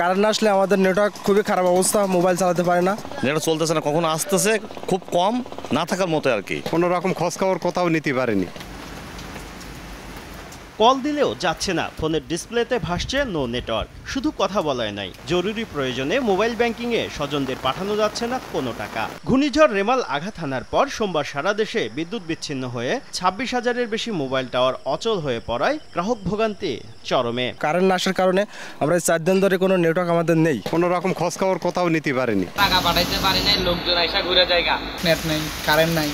current না আসলে আমাদের নেটওয়ার্ক খুবই খারাপ অবস্থা মোবাইল চালাতে পারে না নেটওয়ার্ক চলতেছে না কখনো আসতেছে খুব কম না থাকার মতো আর কি কোনো রকম খোঁজ খবর কোথাও নিতে পারেনি কল দিলেও যাচ্ছে না ফোনের ডিসপ্লেতে ভাসছে নো নেটওয়ার্ক শুধু কথা বলায় নাই জরুরি প্রয়োজনে মোবাইল ব্যাংকিংয়ে স্বজনদের পাঠানো যাচ্ছে না কোনো টাকা ঘূর্ণিঝড় রেমাল আঘাত হানার পর সোমবার সারা দেশে বিদ্যুৎ বিচ্ছিন্ন হয়ে ছাব্বিশ হাজারের বেশি মোবাইল টাওয়ার অচল হয়ে পড়ায় গ্রাহক ভোগান্তি চরমে কারেন্ট না আসার কারণে আমরা চার দিন ধরে কোনো নেটওয়ার্ক আমাদের নেই কোনো রকম খোঁজ খবর কোথাও নিতে পারিনি টাকা পাঠাইতে পারি নাই লোকজন এসে ঘুরে জায়গা নেট নাই কারেন্ট নাই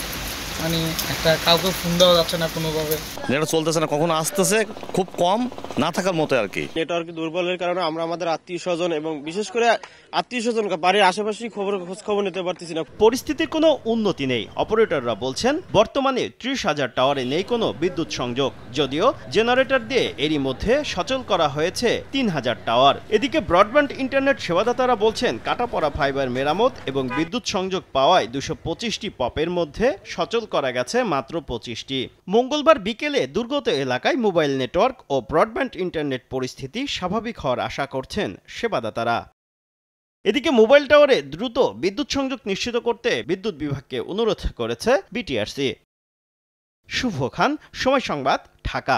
মানে একটা কাউকে ফোন দেওয়া যাচ্ছে না কোনোভাবে যেটা চলতেছে না কখনো আসতেছে খুব কম না থাকার মতো আর কি নেটওয়ার্ক দুর্বলের কারণে আমরা আমাদের আত্মীয় স্বজন এবং বিশেষ করে আত্মীয় স্বজন বাড়ির আশেপাশেই খবর খোঁজ খবর নিতে পারতেছি না পরিস্থিতির কোনো উন্নতি নেই অপারেটররা বলছেন বর্তমানে ত্রিশ হাজার টাওয়ারে নেই কোনো বিদ্যুৎ সংযোগ যদিও জেনারেটর দিয়ে এরই মধ্যে সচল করা হয়েছে তিন হাজার টাওয়ার এদিকে ব্রডব্যান্ড ইন্টারনেট সেবাদাতারা বলছেন কাটা পড়া ফাইবার মেরামত এবং বিদ্যুৎ সংযোগ পাওয়ায় দুশো পঁচিশটি পপের মধ্যে সচল অচল করা গেছে মাত্র পঁচিশটি মঙ্গলবার বিকেলে দুর্গত এলাকায় মোবাইল নেটওয়ার্ক ও ব্রডব্যান্ড ইন্টারনেট পরিস্থিতি স্বাভাবিক হওয়ার আশা করছেন সেবাদাতারা এদিকে মোবাইল টাওয়ারে দ্রুত বিদ্যুৎ সংযোগ নিশ্চিত করতে বিদ্যুৎ বিভাগকে অনুরোধ করেছে বিটিআরসি শুভ খান সময় সংবাদ ঢাকা